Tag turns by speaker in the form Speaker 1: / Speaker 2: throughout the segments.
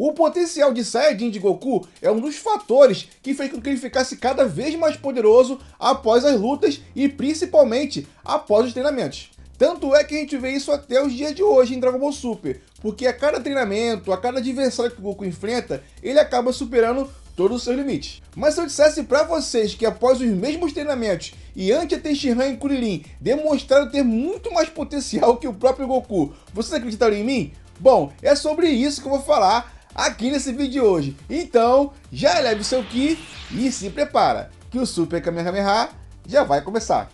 Speaker 1: O potencial de Saiyajin de Goku é um dos fatores que fez com que ele ficasse cada vez mais poderoso após as lutas e principalmente após os treinamentos. Tanto é que a gente vê isso até os dias de hoje em Dragon Ball Super, porque a cada treinamento, a cada adversário que o Goku enfrenta, ele acaba superando todos os seus limites. Mas se eu dissesse para vocês que após os mesmos treinamentos, e a Tenshinhan e Kuririn demonstraram ter muito mais potencial que o próprio Goku, vocês acreditariam em mim? Bom, é sobre isso que eu vou falar aqui nesse vídeo de hoje. Então, já eleve o seu Ki e se prepara, que o Super Kamehameha já vai começar.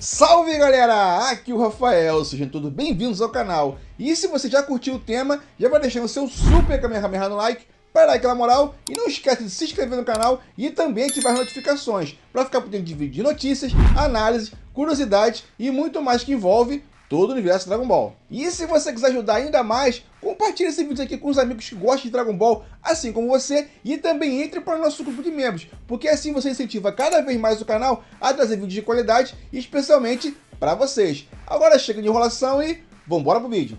Speaker 1: Salve galera, aqui é o Rafael, sejam todos bem-vindos ao canal. E se você já curtiu o tema, já vai deixando o seu super Kamehameha no like, para dar aquela moral e não esquece de se inscrever no canal e também ativar as notificações para ficar por dentro de vídeo de notícias, análises, curiosidades e muito mais que envolve todo o universo Dragon Ball. E se você quiser ajudar ainda mais, compartilhe esse vídeo aqui com os amigos que gostam de Dragon Ball, assim como você, e também entre para o nosso grupo de membros, porque assim você incentiva cada vez mais o canal a trazer vídeos de qualidade, especialmente para vocês. Agora chega de enrolação e embora pro vídeo.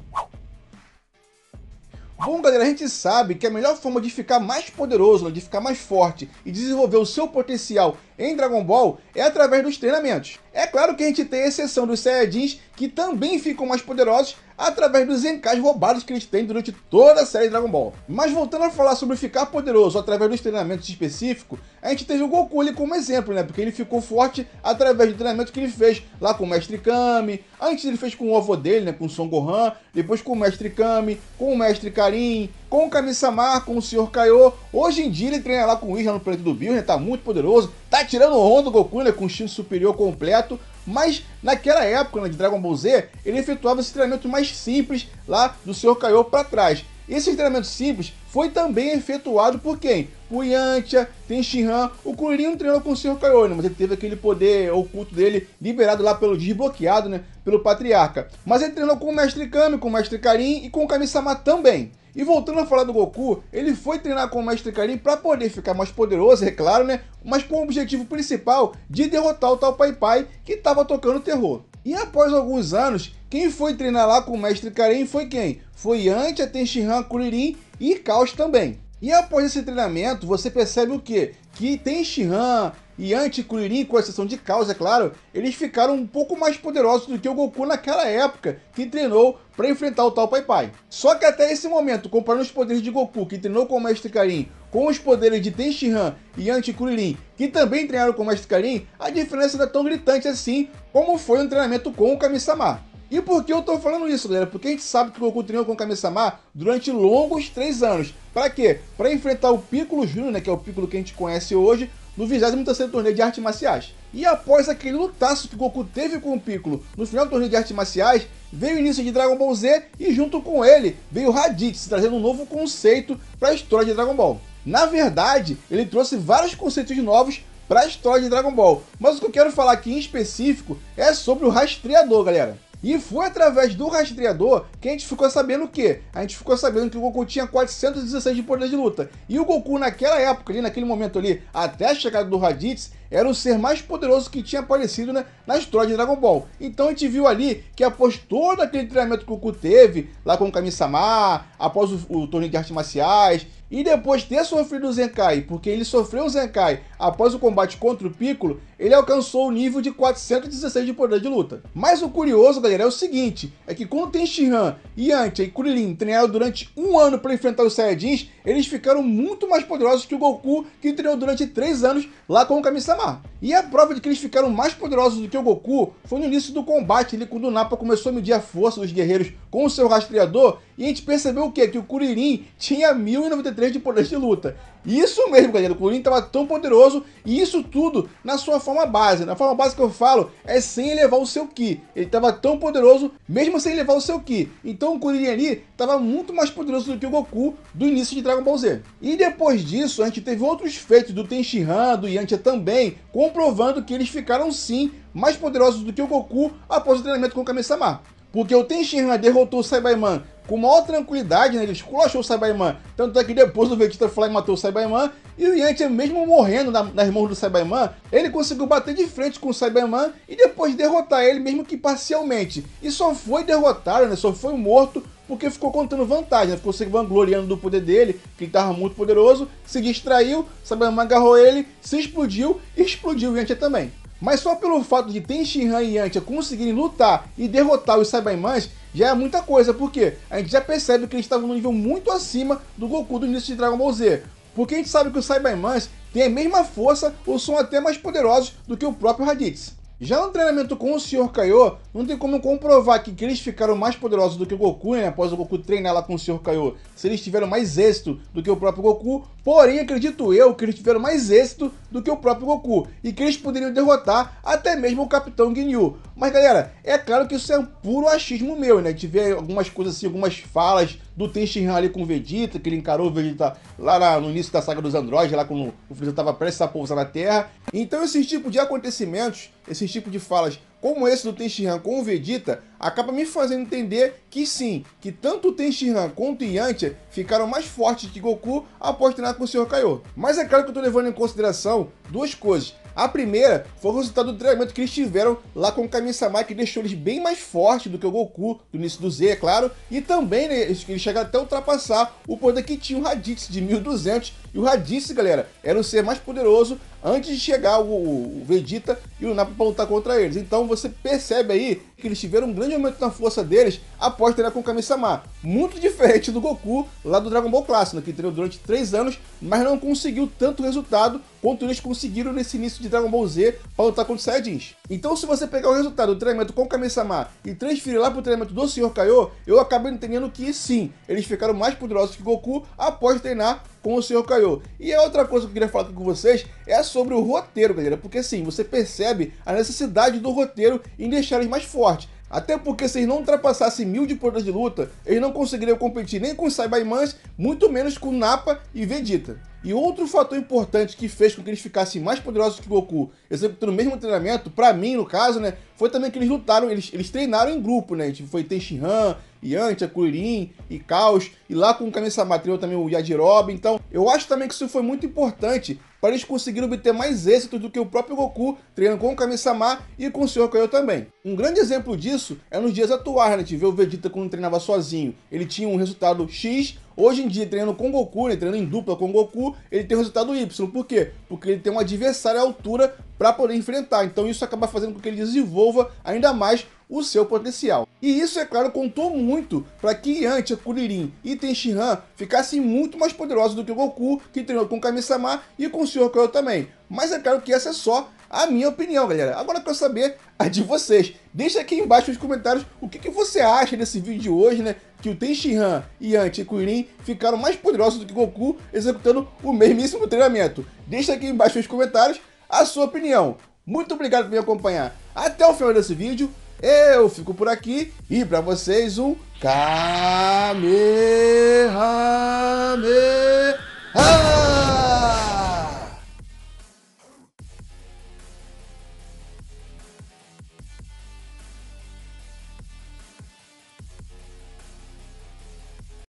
Speaker 1: Bom, galera, a gente sabe que a melhor forma de ficar mais poderoso, de ficar mais forte e desenvolver o seu potencial em Dragon Ball é através dos treinamentos. É claro que a gente tem a exceção dos Saiyajins, que também ficam mais poderosos através dos encais roubados que eles têm durante toda a série de Dragon Ball. Mas voltando a falar sobre ficar poderoso através dos treinamentos específicos, a gente teve o Goku ali como exemplo, né? Porque ele ficou forte através do treinamento que ele fez lá com o Mestre Kami, antes ele fez com o avô dele, né? Com o Son Gohan, depois com o Mestre Kami, com o Mestre Karin, com o Kami-samar, com o Sr. Kaiô. Hoje em dia ele treina lá com o Isla no planeta do Bill, ele tá muito poderoso, tá tirando o Ron do Goku, né, com o instinto superior completo. Mas naquela época né, de Dragon Ball Z, ele efetuava esse treinamento mais simples lá do Sr. Kaiô para trás. Esse treinamento simples foi também efetuado por quem? Por Yantia, Tenshinhan. O Kuririn não treinou com o Sr. Kaiô, né? mas ele teve aquele poder oculto dele liberado lá pelo desbloqueado, né? Pelo Patriarca. Mas ele treinou com o Mestre Kami, com o Mestre Karin e com o Kami-sama também. E voltando a falar do Goku, ele foi treinar com o Mestre Karin para poder ficar mais poderoso, é claro, né? Mas com o objetivo principal de derrotar o tal Pai Pai que estava tocando terror. E após alguns anos, quem foi treinar lá com o Mestre Karin foi quem? Foi Yantia, Tenshinhan, Kuririn e Caos também. E após esse treinamento, você percebe o quê? Que tem Shihan e Anti-Kuririn, com exceção de causa, é claro, eles ficaram um pouco mais poderosos do que o Goku naquela época que treinou para enfrentar o tal Pai Pai. Só que até esse momento, comparando os poderes de Goku, que treinou com o Mestre Karin, com os poderes de Tenshinhan e Anti-Kuririn, que também treinaram com o Mestre Karin, a diferença não é tão gritante assim como foi o treinamento com o Kami-sama. E por que eu tô falando isso, galera? Porque a gente sabe que o Goku treinou com o Kami-sama durante longos três anos. Para quê? Para enfrentar o Piccolo Júnior, né, que é o Piccolo que a gente conhece hoje, no 23º torneio de artes marciais. E após aquele lutaço que o Goku teve com o Piccolo no final do torneio de artes marciais, veio o início de Dragon Ball Z e junto com ele veio o Raditz, trazendo um novo conceito para a história de Dragon Ball. Na verdade, ele trouxe vários conceitos novos para a história de Dragon Ball, mas o que eu quero falar aqui em específico é sobre o rastreador, galera. E foi através do rastreador que a gente ficou sabendo o quê? A gente ficou sabendo que o Goku tinha 416 de poder de luta. E o Goku naquela época ali, naquele momento ali, até a chegada do Raditz, era o ser mais poderoso que tinha aparecido né, na história de Dragon Ball. Então a gente viu ali que após todo aquele treinamento que o Goku teve, lá com o Kami-sama, após o, o torneio de artes marciais, e depois ter sofrido o Zenkai, porque ele sofreu o Zenkai após o combate contra o Piccolo, ele alcançou o nível de 416 de poder de luta. Mas o curioso, galera, é o seguinte, é que quando tem Shihan, Yantia e Kuririn treinaram durante um ano para enfrentar os Saiyajins, eles ficaram muito mais poderosos que o Goku, que treinou durante três anos lá com o Kami-sama. E a prova de que eles ficaram mais poderosos do que o Goku foi no início do combate, ali quando o Napa começou a medir a força dos guerreiros com o seu rastreador, e a gente percebeu o quê? Que o Kuririn tinha 1093 de poder de luta. Isso mesmo, galera. O Corinthians estava tão poderoso e isso tudo na sua forma base. Na forma base que eu falo é sem elevar o seu Ki. Ele estava tão poderoso mesmo sem elevar o seu Ki. Então o Corinthians ali estava muito mais poderoso do que o Goku do início de Dragon Ball Z. E depois disso, a gente teve outros feitos do Tenshinhan, do Yantia também, comprovando que eles ficaram sim mais poderosos do que o Goku após o treinamento com o Kame-sama. Porque o Tenshinhan derrotou o Saibaiman com maior tranquilidade, né? Ele esculachou o Cyberman. Tanto é que depois o Vegeta foi lá e matou o Cyberman. E o Yantia, mesmo morrendo na, nas mãos do Cyberman, ele conseguiu bater de frente com o Cyberman e depois derrotar ele, mesmo que parcialmente. E só foi derrotado, né? Só foi morto porque ficou contando vantagem, né? ficou se vangloriando do poder dele, que ele estava muito poderoso, se distraiu, Cyberman agarrou ele, se explodiu e explodiu o Yantia também. Mas só pelo fato de Tenshinhan e Yantia conseguirem lutar e derrotar os Saibamans já é muita coisa, porque a gente já percebe que eles estavam num nível muito acima do Goku do início de Dragon Ball Z. Porque a gente sabe que os Saibamans têm a mesma força ou são até mais poderosos do que o próprio Raditz. Já no treinamento com o Sr. Kaiô, não tem como comprovar que, que eles ficaram mais poderosos do que o Goku, né? Após o Goku treinar lá com o Sr. Kaiô, se eles tiveram mais êxito do que o próprio Goku. Porém, acredito eu que eles tiveram mais êxito do que o próprio Goku e que eles poderiam derrotar até mesmo o Capitão Ginyu. Mas galera, é claro que isso é um puro achismo meu, né? Tiver algumas coisas assim, algumas falas do Tenshinhan ali com o Vegeta, que ele encarou o Vegeta lá na, no início da saga dos androides, lá quando o Freeza estava prestes a pousar na Terra. Então esses tipos de acontecimentos, esses tipos de falas, como esse do Tenshinhan com o Vegeta, acaba me fazendo entender que sim, que tanto Tenshinhan quanto Yantia ficaram mais fortes que Goku após treinar com o Sr. Kaiô. Mas é claro que eu estou levando em consideração duas coisas. A primeira foi o resultado do treinamento que eles tiveram lá com o Kami-sama, que deixou eles bem mais fortes do que o Goku do início do Z, é claro. E também né, eles chegaram até ultrapassar o poder que tinha o Raditz de 1200. E o Raditz, galera, era o ser mais poderoso antes de chegar o, o Vegeta e o Nappa pra lutar contra eles. Então você percebe aí que eles tiveram um grande aumento na força deles após treinar com o Kami-sama. Muito diferente do Goku lá do Dragon Ball Clássico, né, que treinou durante 3 anos, mas não conseguiu tanto resultado quanto eles conseguiram nesse início de Dragon Ball Z para lutar contra os Saiyajins. Então se você pegar o resultado do treinamento com o Kami-sama e transferir lá para o treinamento do Sr. Kaiô, eu acabo entendendo que sim, eles ficaram mais poderosos que Goku após treinar com o Sr. Kaiô. E a outra coisa que eu queria falar aqui com vocês é sobre o roteiro, galera, porque sim, você percebe a necessidade do roteiro em deixar eles mais fortes. Até porque se eles não ultrapassassem mil de podas de luta, eles não conseguiriam competir nem com os Saibaimans, muito menos com Nappa e Vegeta. E outro fator importante que fez com que eles ficassem mais poderosos que Goku, executando o mesmo treinamento, para mim no caso, né, foi também que eles lutaram, eles, eles treinaram em grupo, né, tipo, foi Tenshinhan, Yantia, Kuririn e Caos, e lá com o Kami-sama também o Yajirobe, então eu acho também que isso foi muito importante para eles conseguirem obter mais êxito do que o próprio Goku, treinando com o Kami-sama e com o Sr. Kaio também. Um grande exemplo disso é nos dias atuais, né? a gente vê o Vegeta quando treinava sozinho, ele tinha um resultado X, Hoje em dia, treinando com Goku, né, treinando em dupla com Goku, ele tem um resultado Y. Por quê? Porque ele tem um adversário à altura para poder enfrentar. Então isso acaba fazendo com que ele desenvolva ainda mais o seu potencial. E isso, é claro, contou muito para que Yan, Kuririn e Han ficassem muito mais poderosos do que o Goku, que treinou com Kami-sama e com o Sr. Kyo também. Mas é claro que essa é só a minha opinião, galera. Agora eu quero saber a de vocês. Deixa aqui embaixo nos comentários o que, que você acha desse vídeo de hoje, né? Que o Tenshinhan, Yan e Kuririn ficaram mais poderosos do que Goku executando o mesmíssimo treinamento. Deixa aqui embaixo nos comentários a sua opinião. Muito obrigado por me acompanhar até o final desse vídeo. Eu fico por aqui e para vocês um caminho.